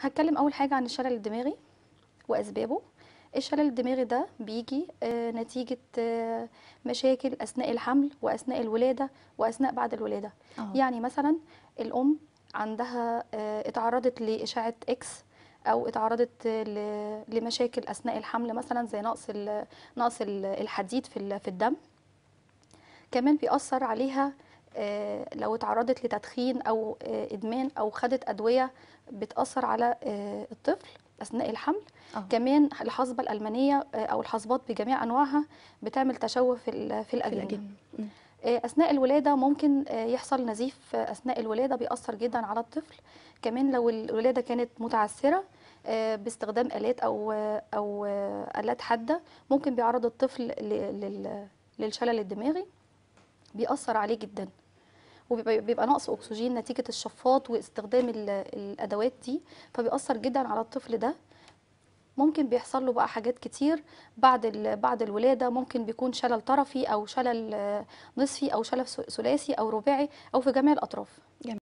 هتكلم اول حاجه عن الشلل الدماغي واسبابه الشلل الدماغي ده بيجي آه، نتيجة آه، مشاكل أثناء الحمل وأثناء الولادة وأثناء بعد الولادة أوه. يعني مثلا الأم عندها آه، اتعرضت لإشعة إكس او اتعرضت لمشاكل اثناء الحمل مثلا زي نقص نقص الحديد في الدم كمان بيأثر عليها آه، لو اتعرضت لتدخين او آه، ادمان او خدت ادويه بتاثر على آه، الطفل اثناء الحمل أوه. كمان الحصبه الالمانيه او الحصبات بجميع انواعها بتعمل تشوه في في الاجنه اثناء الولاده ممكن يحصل نزيف اثناء الولاده بيأثر جدا على الطفل كمان لو الولاده كانت متعثره باستخدام الات او او الات حاده ممكن بيعرض الطفل للشلل الدماغي بيأثر عليه جدا وبيبقى نقص اكسجين نتيجه الشفاط واستخدام الادوات دي فبيأثر جدا على الطفل ده ممكن بيحصل له بقى حاجات كتير بعد بعد الولاده ممكن بيكون شلل طرفي او شلل نصفي او شلل ثلاثي او رباعي او في جميع الاطراف